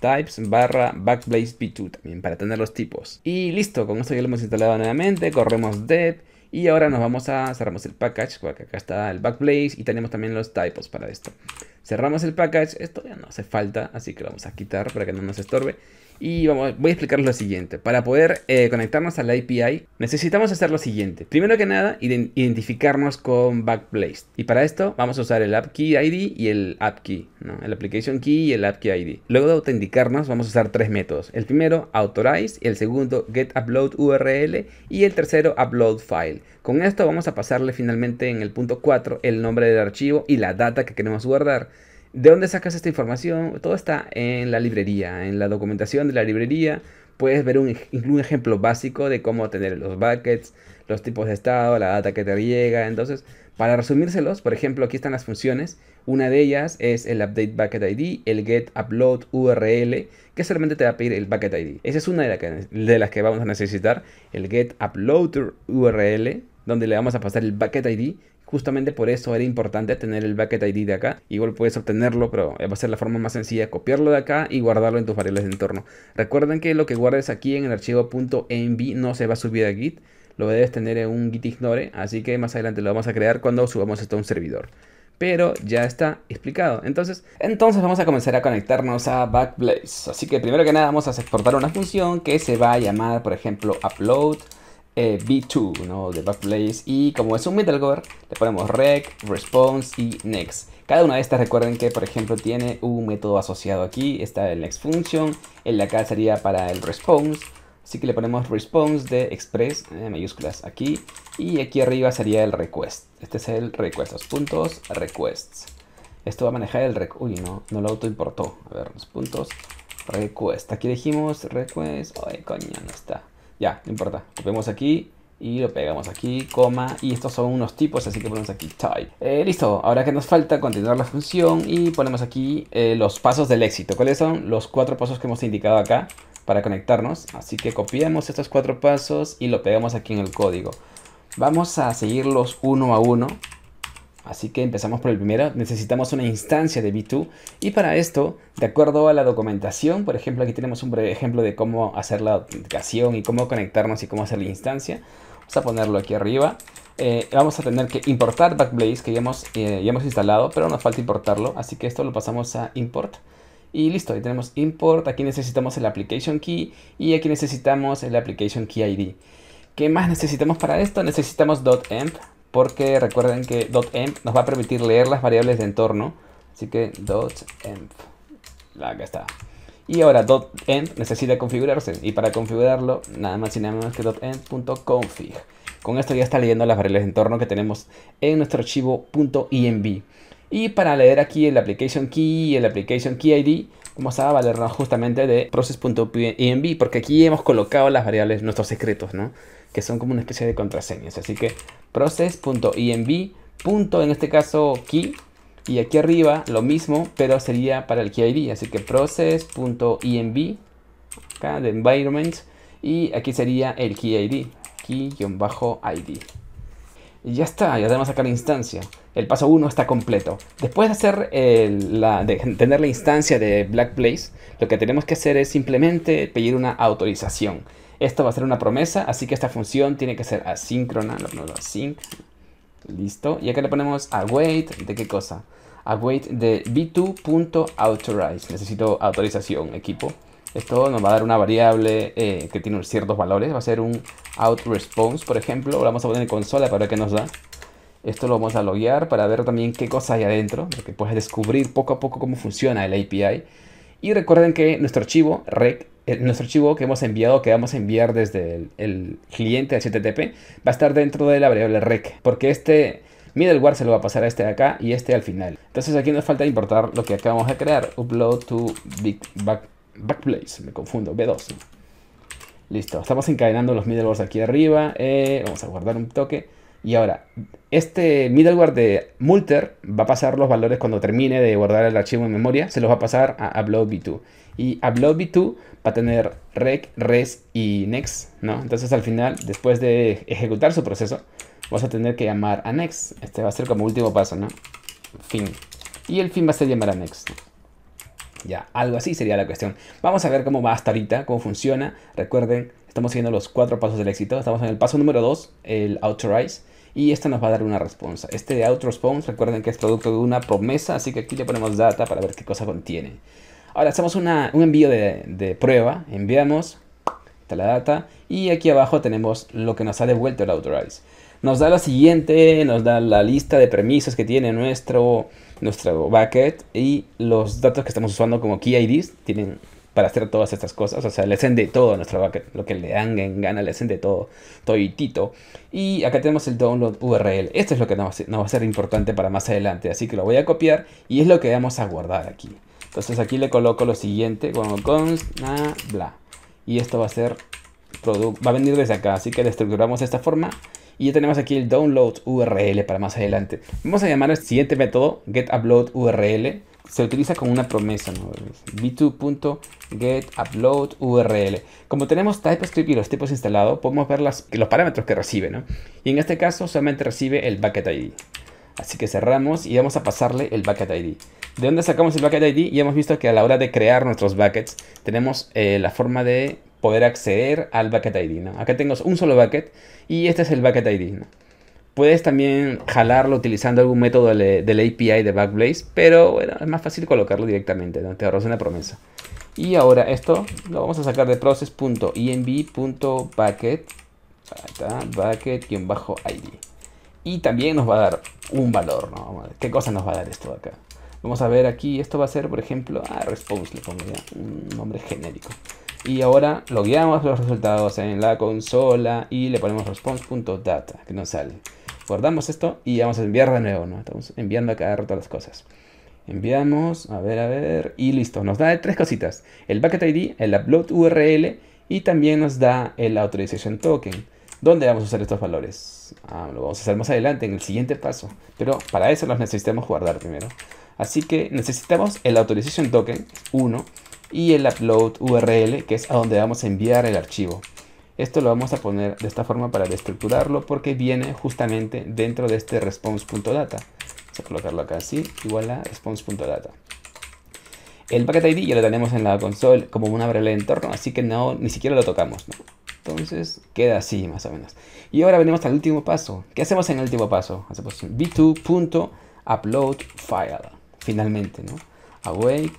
A: types barra backblaze b 2 también para tener los tipos. Y listo, con esto ya lo hemos instalado nuevamente, corremos dev y ahora nos vamos a cerramos el package, porque acá está el backblaze y tenemos también los tipos para esto. Cerramos el package, esto ya no hace falta, así que lo vamos a quitar para que no nos estorbe. Y vamos, voy a explicarles lo siguiente. Para poder eh, conectarnos a la API, necesitamos hacer lo siguiente. Primero que nada, identificarnos con Backblaze. Y para esto vamos a usar el App Key ID y el App Key, el Application Key y el App Key ID. Luego de autenticarnos, vamos a usar tres métodos. El primero, Authorize, el segundo, Get Upload URL y el tercero, Upload File. Con esto vamos a pasarle finalmente en el punto 4 el nombre del archivo y la data que queremos guardar. ¿De dónde sacas esta información? Todo está en la librería, en la documentación de la librería. Puedes ver un, un ejemplo básico de cómo tener los buckets, los tipos de estado, la data que te llega. Entonces, para resumírselos, por ejemplo, aquí están las funciones. Una de ellas es el update bucket ID, el get upload URL, que solamente te va a pedir el bucket ID. Esa es una de, de las que vamos a necesitar, el get upload URL donde le vamos a pasar el Bucket ID. Justamente por eso era importante tener el Bucket ID de acá. Igual puedes obtenerlo, pero va a ser la forma más sencilla. Copiarlo de acá y guardarlo en tus variables de entorno. Recuerden que lo que guardes aquí en el archivo .env no se va a subir a Git. Lo debes tener en un Git ignore. Así que más adelante lo vamos a crear cuando subamos esto a un servidor pero ya está explicado. Entonces, entonces vamos a comenzar a conectarnos a Backblaze. Así que primero que nada vamos a exportar una función que se va a llamar, por ejemplo, upload. Eh, B2, ¿no? De Backplace. Y como es un middleware, le ponemos rec, response y next. Cada una de estas recuerden que, por ejemplo, tiene un método asociado aquí. Está el next function, el la acá sería para el response. Así que le ponemos response de express, eh, mayúsculas aquí. Y aquí arriba sería el request. Este es el request, los puntos, requests. Esto va a manejar el request. Uy, no, no lo autoimportó. A ver, los puntos, request. Aquí dijimos request. Ay, coño, no está. Ya, no importa. vemos aquí y lo pegamos aquí, coma, y estos son unos tipos, así que ponemos aquí type. Eh, listo, ahora que nos falta continuar la función y ponemos aquí eh, los pasos del éxito. ¿Cuáles son los cuatro pasos que hemos indicado acá para conectarnos? Así que copiamos estos cuatro pasos y lo pegamos aquí en el código. Vamos a seguirlos uno a uno Así que empezamos por el primero. Necesitamos una instancia de B2 y para esto, de acuerdo a la documentación, por ejemplo, aquí tenemos un breve ejemplo de cómo hacer la autenticación y cómo conectarnos y cómo hacer la instancia. Vamos a ponerlo aquí arriba. Eh, vamos a tener que importar Backblaze que ya hemos, eh, ya hemos instalado, pero nos falta importarlo. Así que esto lo pasamos a import. Y listo, ahí tenemos import, aquí necesitamos el application key y aquí necesitamos el application key ID. ¿Qué más necesitamos para esto? Necesitamos .env, porque recuerden que .env em nos va a permitir leer las variables de entorno. Así que .env, em, acá está. Y ahora .env em necesita configurarse y para configurarlo nada más y nada menos que .env.config. Con esto ya está leyendo las variables de entorno que tenemos en nuestro archivo .env. Y para leer aquí el application key y el application key ID, vamos a valer justamente de process.env porque aquí hemos colocado las variables, nuestros secretos, ¿no? que son como una especie de contraseñas. Así que process.env. En este caso key. Y aquí arriba lo mismo, pero sería para el key ID. Así que process.env. Acá de environment. Y aquí sería el key ID. Key-ID. Y ya está, ya tenemos acá la instancia. El paso 1 está completo. Después de, hacer eh, la, de tener la instancia de BlackBlaze, lo que tenemos que hacer es simplemente pedir una autorización. Esto va a ser una promesa, así que esta función tiene que ser asíncrona. Listo. Y acá le ponemos await de qué cosa? Await de v2.authorize. Necesito autorización, equipo. Esto nos va a dar una variable eh, que tiene ciertos valores. Va a ser un response por ejemplo. Lo vamos a poner en consola para ver qué nos da. Esto lo vamos a loguear para ver también qué cosa hay adentro. Porque puedes descubrir poco a poco cómo funciona el API. Y recuerden que nuestro archivo rec eh, nuestro archivo que hemos enviado, que vamos a enviar desde el, el, cliente HTTP, va a estar dentro de la variable rec, porque este middleware se lo va a pasar a este de acá y este al final. Entonces aquí nos falta importar lo que acabamos de crear, upload to big back Backplace, me confundo, B2. Listo, estamos encadenando los middlewares aquí arriba. Eh, vamos a guardar un toque. Y ahora, este middleware de Multer va a pasar los valores cuando termine de guardar el archivo en memoria. Se los va a pasar a upload 2 Y upload 2 va a tener rec, res y next, ¿no? Entonces al final, después de ejecutar su proceso, vas a tener que llamar a next. Este va a ser como último paso, ¿no? Fin. Y el fin va a ser llamar a next. Ya, algo así sería la cuestión. Vamos a ver cómo va hasta ahorita, cómo funciona. Recuerden, estamos siguiendo los cuatro pasos del éxito. Estamos en el paso número 2, el Authorize. Y esta nos va a dar una respuesta. Este de response recuerden que es producto de una promesa, así que aquí le ponemos data para ver qué cosa contiene. Ahora hacemos un envío de, prueba, enviamos está la data y aquí abajo tenemos lo que nos ha devuelto el authorize. Nos da la siguiente, nos da la lista de permisos que tiene nuestro nuestro bucket y los datos que estamos usando como key IDs tienen para hacer todas estas cosas. O sea, le hacen de todo a nuestro bucket. Lo que le dan en gana, le hacen de todo, toditito. Y acá tenemos el download URL. Esto es lo que nos va a ser importante para más adelante. Así que lo voy a copiar y es lo que vamos a guardar aquí. Entonces aquí le coloco lo siguiente, como const, bla. Y esto va a ser, va a venir desde acá. Así que le estructuramos de esta forma y ya tenemos aquí el download URL para más adelante. Vamos a llamar al siguiente método get upload URL. Se utiliza con una promesa, no upload v2.getUploadURL. Como tenemos TypeScript y los tipos instalados, podemos ver las, los parámetros que recibe, ¿no? Y en este caso solamente recibe el bucket ID. Así que cerramos y vamos a pasarle el bucket ID. ¿De dónde sacamos el bucket ID? Y hemos visto que a la hora de crear nuestros buckets tenemos eh, la forma de poder acceder al bucket ID. Acá tengo un solo bucket y este es el bucket ID. Puedes también jalarlo utilizando algún método del, API de Backblaze, pero bueno, es más fácil colocarlo directamente, ¿no? te ahorras una promesa. Y ahora esto lo vamos a sacar de process.env.bucket. bucket-id. Y también nos va a dar un valor, ¿no? ¿Qué cosa nos va a dar esto acá? Vamos a ver aquí, esto va a ser, por ejemplo, a ah, response le pongo un nombre genérico. Y ahora logueamos los resultados en la consola y le ponemos response.data, que nos sale. Guardamos esto y vamos a enviar de nuevo, Estamos enviando a cada las cosas. Enviamos, a ver, a ver, y listo. Nos da tres cositas. El bucket ID, el upload URL y también nos da el authorization token. ¿Dónde vamos a usar estos valores? Ah, lo vamos a hacer más adelante, en el siguiente paso. Pero para eso los necesitamos guardar primero. Así que necesitamos el authorization token, 1 y el upload URL, que es a donde vamos a enviar el archivo. Esto lo vamos a poner de esta forma para reestructurarlo porque viene justamente dentro de este response.data. Vamos a colocarlo acá así, igual a response.data. El bucket ID ya lo tenemos en la console como una variable el entorno, así que no, ni siquiera lo tocamos. Entonces queda así más o menos. Y ahora venimos al último paso. ¿Qué hacemos en el último paso? Hacemos v2.uploadFile. Finalmente, ¿no? away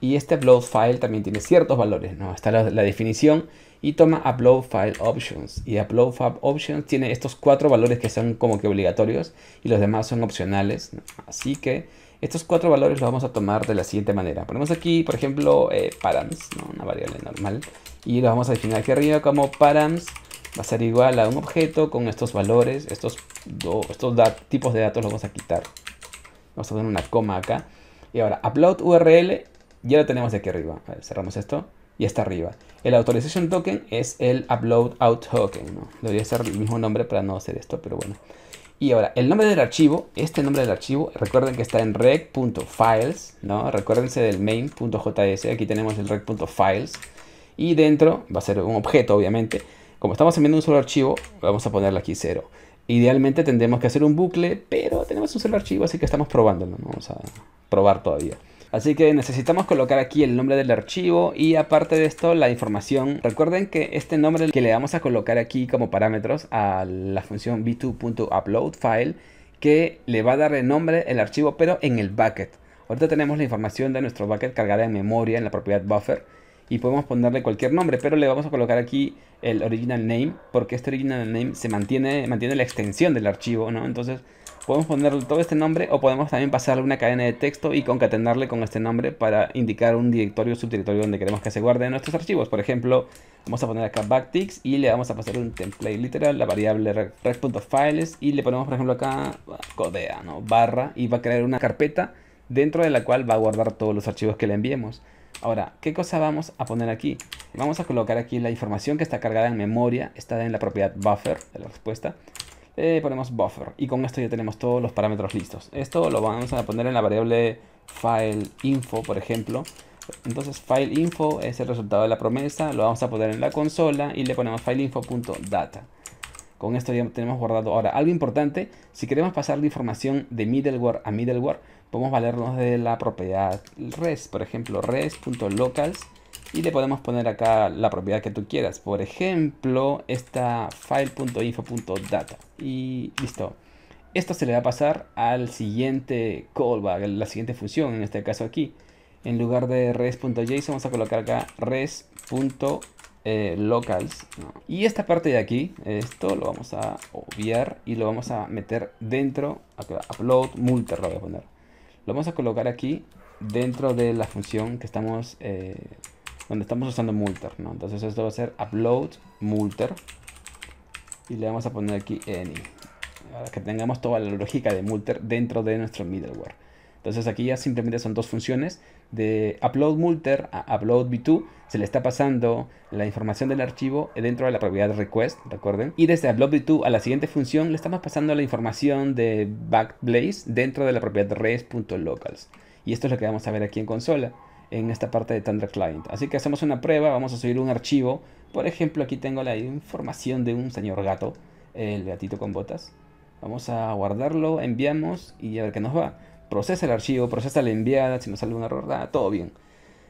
A: y este upload file también tiene ciertos valores, ¿no? Está la, definición y toma upload file options. Y upload file options tiene estos cuatro valores que son como que obligatorios y los demás son opcionales. Así que estos cuatro valores los vamos a tomar de la siguiente manera. Ponemos aquí, por ejemplo, eh, params, una variable normal. Y lo vamos a definir aquí arriba como params va a ser igual a un objeto con estos valores, estos, estos tipos de datos los vamos a quitar. Vamos a poner una coma acá. Y ahora, upload URL ya lo tenemos de aquí arriba. cerramos esto y está arriba. El authorization token es el upload out token. Debería ser el mismo nombre para no hacer esto, pero bueno. Y ahora, el nombre del archivo, este nombre del archivo, recuerden que está en reg.files, ¿no? Recuérdense del main.js, aquí tenemos el reg.files. Y dentro va a ser un objeto, obviamente. Como estamos enviando un solo archivo, vamos a ponerle aquí cero. Idealmente tendremos que hacer un bucle, pero tenemos un solo archivo, así que estamos probándolo. ¿no? Vamos a probar todavía. Así que necesitamos colocar aquí el nombre del archivo y aparte de esto la información. Recuerden que este nombre que le vamos a colocar aquí como parámetros a la función v2.uploadFile que le va a dar el nombre el archivo pero en el bucket. Ahorita tenemos la información de nuestro bucket cargada en memoria en la propiedad buffer y podemos ponerle cualquier nombre, pero le vamos a colocar aquí el original name porque este original name se mantiene, mantiene la extensión del archivo, ¿no? Entonces Podemos ponerle todo este nombre o podemos también pasarle una cadena de texto y concatenarle con este nombre para indicar un directorio o subdirectorio donde queremos que se guarden nuestros archivos. Por ejemplo, vamos a poner acá backticks y le vamos a pasar un template literal, la variable rec.files y le ponemos por ejemplo acá codea, ¿no? barra y va a crear una carpeta dentro de la cual va a guardar todos los archivos que le enviemos. Ahora, ¿qué cosa vamos a poner aquí? Vamos a colocar aquí la información que está cargada en memoria, está en la propiedad buffer de la respuesta. Eh, ponemos buffer y con esto ya tenemos todos los parámetros listos. Esto lo vamos a poner en la variable file info, por ejemplo. Entonces file info es el resultado de la promesa, lo vamos a poner en la consola y le ponemos fileinfo.data. Con esto ya tenemos guardado. Ahora, algo importante, si queremos pasar la información de middleware a middleware, podemos valernos de la propiedad res, por ejemplo, res.locals y le podemos poner acá la propiedad que tú quieras. Por ejemplo, esta file.info.data y listo. Esto se le va a pasar al siguiente callback, la siguiente función, en este caso aquí. En lugar de res.json vamos a colocar acá res.locals. Eh, y esta parte de aquí, esto lo vamos a obviar y lo vamos a meter dentro, acá, upload multer lo voy a poner. Lo vamos a colocar aquí dentro de la función que estamos... Eh, donde estamos usando multer, ¿no? Entonces esto va a ser upload multer y le vamos a poner aquí any para que tengamos toda la lógica de multer dentro de nuestro middleware. Entonces aquí ya simplemente son dos funciones de upload multer a upload v2 se le está pasando la información del archivo dentro de la propiedad request, recuerden. Y desde upload v2 a la siguiente función le estamos pasando la información de backblaze dentro de la propiedad res.locals. Y esto es lo que vamos a ver aquí en consola en esta parte de Thunder Client. Así que hacemos una prueba, vamos a subir un archivo. Por ejemplo, aquí tengo la información de un señor gato, el gatito con botas. Vamos a guardarlo, enviamos y a ver qué nos va. Procesa el archivo, procesa la enviada, si nos sale un error, da, todo bien.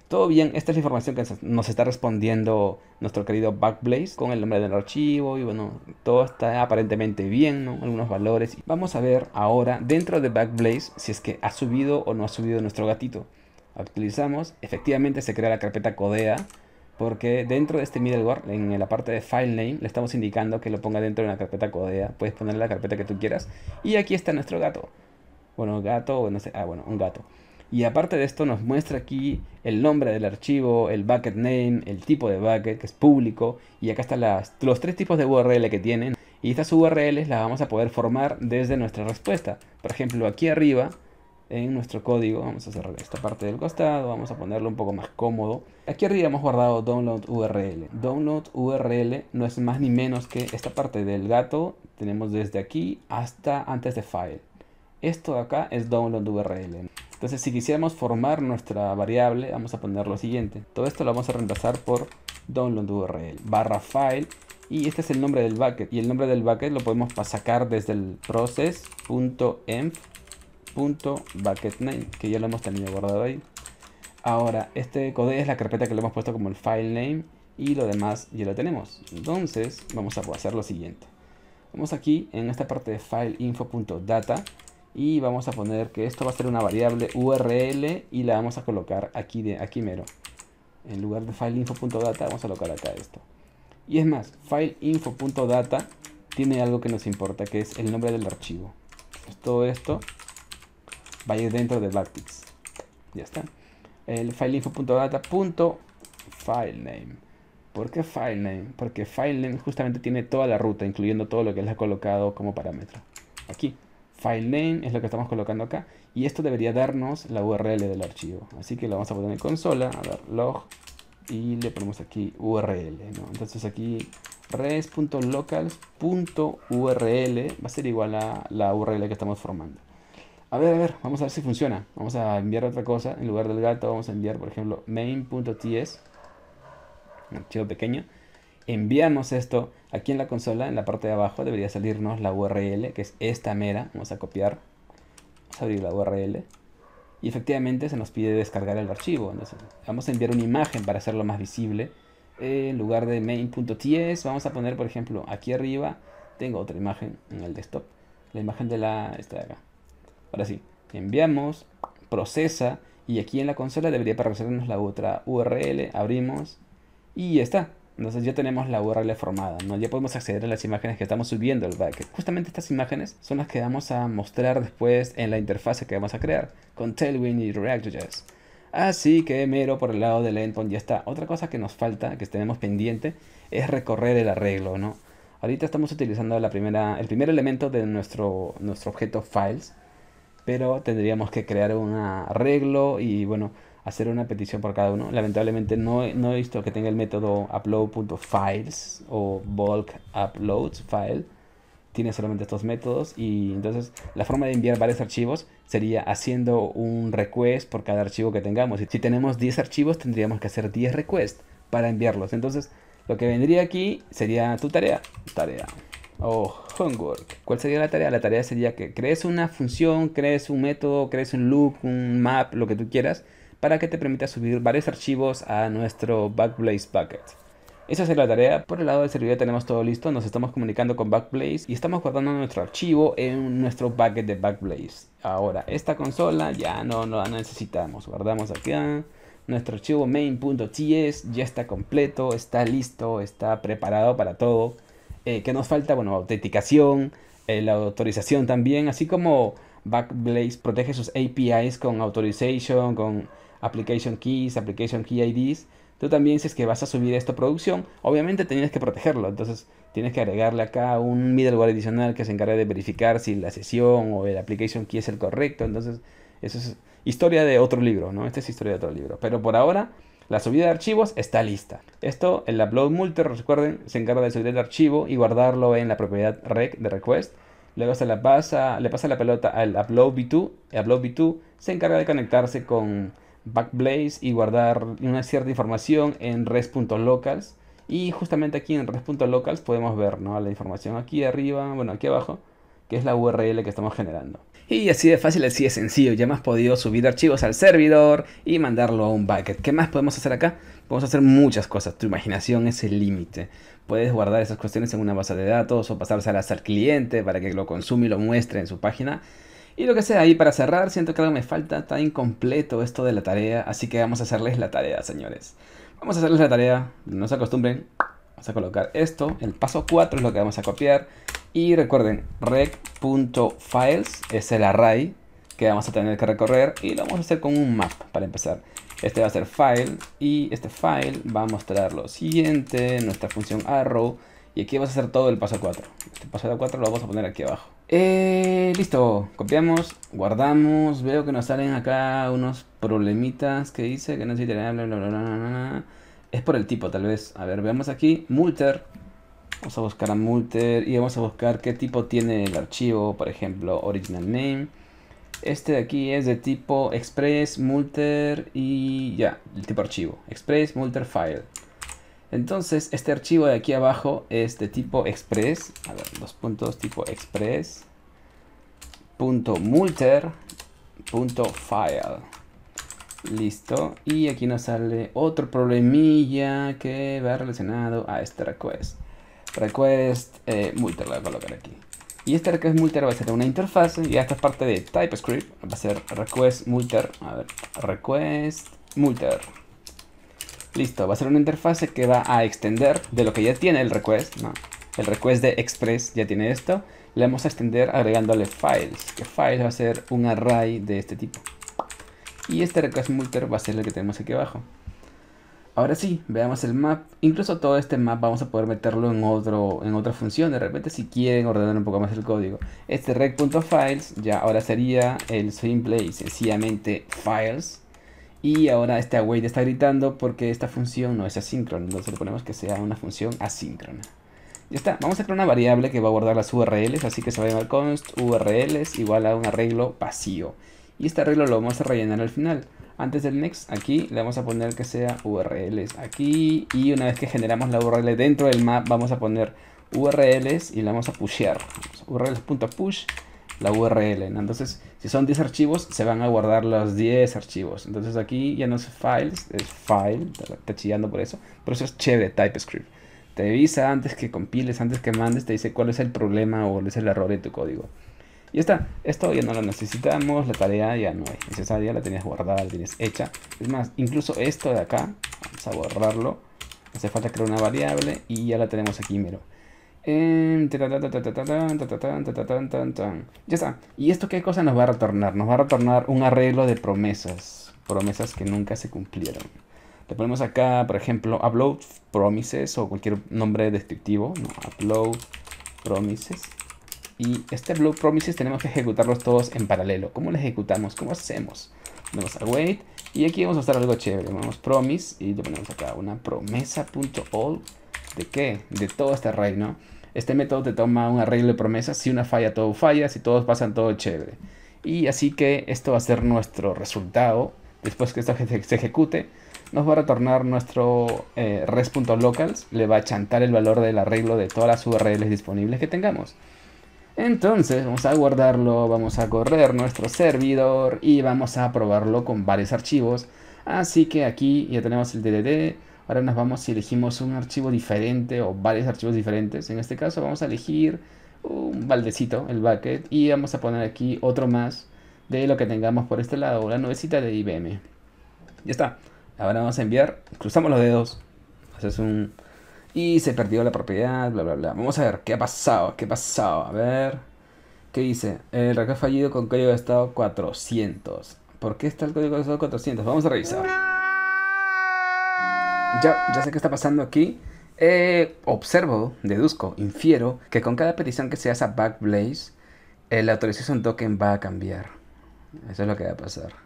A: Todo bien, esta es la información que nos está respondiendo nuestro querido Backblaze con el nombre del archivo y bueno, todo está aparentemente bien, Algunos valores. Vamos a ver ahora dentro de Backblaze si es que ha subido o no ha subido nuestro gatito actualizamos, efectivamente se crea la carpeta CODEA, porque dentro de este middleware, en la parte de file name, le estamos indicando que lo ponga dentro de una carpeta CODEA, puedes ponerle la carpeta que tú quieras, y aquí está nuestro gato, bueno, gato, no sé, ah, bueno, un gato. Y aparte de esto nos muestra aquí el nombre del archivo, el bucket name, el tipo de bucket que es público. Y acá están los tres tipos de URL que tienen. Y estas URLs las vamos a poder formar desde nuestra respuesta. Por ejemplo, aquí arriba en nuestro código. Vamos a cerrar esta parte del costado, vamos a ponerlo un poco más cómodo. Aquí arriba hemos guardado download URL. Download URL no es más ni menos que esta parte del gato. Tenemos desde aquí hasta antes de file. Esto de acá es download URL. Entonces si quisiéramos formar nuestra variable, vamos a poner lo siguiente. Todo esto lo vamos a reemplazar por download URL barra file y este es el nombre del bucket y el nombre del bucket lo podemos sacar desde el process.env .bucketname name que ya lo hemos tenido guardado ahí. Ahora, este code es la carpeta que le hemos puesto como el file name y lo demás ya lo tenemos. Entonces, vamos a hacer lo siguiente. Vamos aquí en esta parte de fileinfo.data y vamos a poner que esto va a ser una variable URL y la vamos a colocar aquí, de, aquí mero. En lugar de fileinfo.data vamos a colocar acá esto. Y es más, fileinfo.data tiene algo que nos importa, que es el nombre del archivo. Entonces, todo esto vaya dentro de Backtix. Ya está. El fileinfo.data.filename. ¿Por qué filename? Porque filename justamente tiene toda la ruta, incluyendo todo lo que les ha colocado como parámetro. Aquí. Filename es lo que estamos colocando acá. Y esto debería darnos la URL del archivo. Así que lo vamos a poner en consola. A ver, log. Y le ponemos aquí URL. Entonces aquí res.locals.url va a ser igual a la URL que estamos formando. A ver, a ver, vamos a ver si funciona. Vamos a enviar otra cosa. En lugar del gato vamos a enviar, por ejemplo, main.ts. Un archivo pequeño. Enviamos esto aquí en la consola, en la parte de abajo. Debería salirnos la URL, que es esta mera. Vamos a copiar. Vamos a abrir la URL. Y efectivamente se nos pide descargar el archivo. vamos a enviar una imagen para hacerlo más visible. en lugar de main.ts, vamos a poner, por ejemplo, aquí arriba. Tengo otra imagen en el desktop. La imagen de la... Esta de acá Ahora sí, enviamos, procesa y aquí en la consola debería aparecernos la otra URL, abrimos y ya está. Entonces ya tenemos la URL formada, ¿no? ya podemos acceder a las imágenes que estamos subiendo al Justamente estas imágenes son las que vamos a mostrar después en la interfase que vamos a crear con Tailwind y React.js. Así que mero por el lado del endpoint ya está. Otra cosa que nos falta, que tenemos pendiente, es recorrer el arreglo, ¿no? Ahorita estamos utilizando la primera, el primer elemento de nuestro, nuestro objeto files, pero tendríamos que crear un arreglo y bueno, hacer una petición por cada uno. Lamentablemente no, no he visto que tenga el método upload.files o bulk uploads file. Tiene solamente estos métodos y entonces la forma de enviar varios archivos sería haciendo un request por cada archivo que tengamos. Si tenemos 10 archivos tendríamos que hacer 10 requests para enviarlos. Entonces lo que vendría aquí sería tu tarea. Tarea o homework. ¿Cuál sería la tarea? La tarea sería que crees una función, crees un método, crees un look, un map, lo que tú quieras, para que te permita subir varios archivos a nuestro Backblaze Bucket. Esa es la tarea. Por el lado del servidor tenemos todo listo, nos estamos comunicando con Backblaze y estamos guardando nuestro archivo en nuestro bucket de Backblaze. Ahora, esta consola ya no, la necesitamos, guardamos aquí Nuestro archivo main.ts ya está completo, está listo, está preparado para todo. Eh, que nos falta, bueno, autenticación, eh, la autorización también, así como Backblaze protege sus APIs con authorization, con application keys, application key IDs. Tú también, si es que vas a subir esto a producción, obviamente tienes que protegerlo. Entonces, tienes que agregarle acá un middleware adicional que se encargue de verificar si la sesión o el application key es el correcto. Entonces, eso es historia de otro libro, ¿no? Esta es historia de otro libro. Pero por ahora, la subida de archivos está lista. Esto, el upload Multi recuerden, se encarga de subir el archivo y guardarlo en la propiedad rec de request. Luego se la pasa, le pasa la pelota al upload v2. El upload b 2 se encarga de conectarse con Backblaze y guardar una cierta información en res.locals. Y justamente aquí en res.locals podemos ver la información aquí arriba, bueno, aquí abajo que es la URL que estamos generando. Y así de fácil, así de sencillo. Ya hemos podido subir archivos al servidor y mandarlo a un bucket. ¿Qué más podemos hacer acá? Podemos hacer muchas cosas. Tu imaginación es el límite. Puedes guardar esas cuestiones en una base de datos o pasárselas al cliente para que lo consume y lo muestre en su página. Y lo que sea, ahí para cerrar, siento que algo me falta, está incompleto esto de la tarea, así que vamos a hacerles la tarea, señores. Vamos a hacerles la tarea, no se acostumbren, vamos a colocar esto, el paso 4 es lo que vamos a copiar, y recuerden, rec.files es el array que vamos a tener que recorrer y lo vamos a hacer con un map para empezar. Este va a ser file y este file va a mostrar lo siguiente, nuestra función arrow. Y aquí vamos a hacer todo el paso 4. Este paso 4 lo vamos a poner aquí abajo. Eh, listo, copiamos, guardamos. Veo que nos salen acá unos problemitas que dice que no es iterable, Es por el tipo, tal vez. A ver, veamos aquí. Multer. Vamos a buscar a Multer y vamos a buscar qué tipo tiene el archivo, por ejemplo, original name. Este de aquí es de tipo express, multer y ya, el tipo archivo. Express, multer, file. Entonces, este archivo de aquí abajo es de tipo express. A ver, dos puntos, tipo express. Punto multer, punto file. Listo. Y aquí nos sale otro problemilla que va relacionado a este request request eh, multer, la voy a colocar aquí. Y este request multer va a ser una interfaz y esta parte de TypeScript. Va a ser request multer, a ver, request multer. Listo, va a ser una interfaz que va a extender de lo que ya tiene el request, El request de Express ya tiene esto. Le vamos a extender agregándole files, que files va a ser un array de este tipo. Y este request multer va a ser el que tenemos aquí abajo. Ahora sí, veamos el map. Incluso todo este map vamos a poder meterlo en, otro, en otra función. De repente si quieren ordenar un poco más el código. Este rec.files ya ahora sería el simple y sencillamente files. Y ahora este await está gritando porque esta función no es asíncrona. Entonces le ponemos que sea una función asíncrona. Ya está, vamos a crear una variable que va a guardar las URLs. Así que se va a llamar const URLs igual a un arreglo vacío. Y este arreglo lo vamos a rellenar al final. Antes del next, aquí le vamos a poner que sea URLs aquí. Y una vez que generamos la URL dentro del map, vamos a poner URLs y la vamos a pushear. URLs.push la URL. Entonces, si son 10 archivos, se van a guardar los 10 archivos. Entonces aquí ya no es files, es file, está chillando por eso. Pero eso es chévere, TypeScript. Te avisa antes que compiles, antes que mandes, te dice cuál es el problema o cuál es el error de tu código. Y está, esto ya no lo necesitamos, la tarea ya no es necesaria, la tenías guardada, la tienes hecha. Es más, incluso esto de acá, vamos a borrarlo. Hace falta crear una variable y ya la tenemos aquí, mero. ya está. ¿Y esto qué cosa nos va a retornar? Nos va a retornar un arreglo de promesas. Promesas que nunca se cumplieron. Le ponemos acá, por ejemplo, upload promises o cualquier nombre descriptivo. No, upload promises. Y este Blue Promises tenemos que ejecutarlos todos en paralelo. ¿Cómo lo ejecutamos? ¿Cómo hacemos? Vamos a wait. Y aquí vamos a hacer algo chévere. Vamos promise y le ponemos acá una promesa.all. ¿De qué? De todo este array, ¿no? Este método te toma un arreglo de promesas. Si una falla, todo falla. Si todos pasan, todo chévere. Y así que esto va a ser nuestro resultado. Después que esto se ejecute, nos va a retornar nuestro eh, res.locals. Le va a chantar el valor del arreglo de todas las URLs disponibles que tengamos. Entonces vamos a guardarlo, vamos a correr nuestro servidor y vamos a probarlo con varios archivos. Así que aquí ya tenemos el DDD. Ahora nos vamos y elegimos un archivo diferente o varios archivos diferentes. En este caso vamos a elegir un baldecito, el bucket, y vamos a poner aquí otro más de lo que tengamos por este lado, la nubecita de IBM. Ya está. Ahora vamos a enviar, cruzamos los dedos, haces un y se perdió la propiedad, bla, bla, bla. Vamos a ver qué ha pasado, qué ha pasado. A ver, ¿qué dice? El recado fallido con código de estado 400. ¿Por qué está el código de estado 400? Vamos a revisar. Ya, ya sé qué está pasando aquí. Eh, observo, deduzco, infiero que con cada petición que se hace a Backblaze, eh, la autorización token va a cambiar. Eso es lo que va a pasar.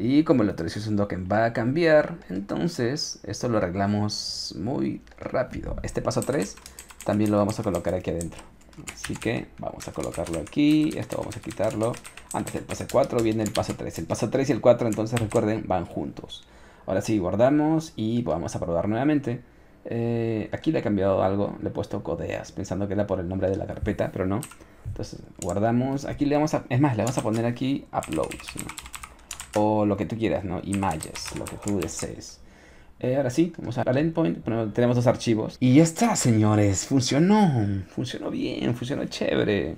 A: Y como es un token va a cambiar, entonces esto lo arreglamos muy rápido. Este paso 3 también lo vamos a colocar aquí adentro. Así que vamos a colocarlo aquí, esto vamos a quitarlo. Antes del paso 4 viene el paso 3. El paso 3 y el 4 entonces recuerden van juntos. Ahora sí, guardamos y vamos a probar nuevamente. Eh, aquí le he cambiado algo, le he puesto codeas, pensando que era por el nombre de la carpeta, pero no. Entonces guardamos, aquí le vamos a, es más, le vamos a poner aquí uploads o lo que tú quieras, ¿no? Images, lo que tú desees. Eh, ahora sí, vamos al endpoint, tenemos dos archivos. Y ya está, señores, funcionó, funcionó bien, funcionó chévere.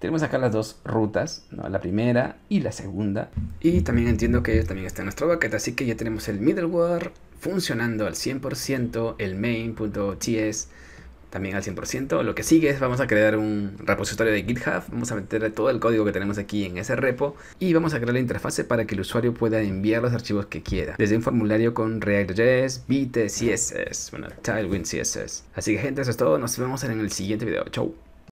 A: Tenemos acá las dos rutas, ¿no? la primera y la segunda. Y también entiendo que también está en nuestro bucket, así que ya tenemos el middleware funcionando al 100%, el main.ts también al 100%. Lo que sigue es vamos a crear un repositorio de GitHub, vamos a meter todo el código que tenemos aquí en ese repo y vamos a crear la interfase para que el usuario pueda enviar los archivos que quiera, desde un formulario con React.js, Vite, CSS, bueno, Tailwind CSS. Así que gente, eso es todo, nos vemos en el siguiente video. Chau.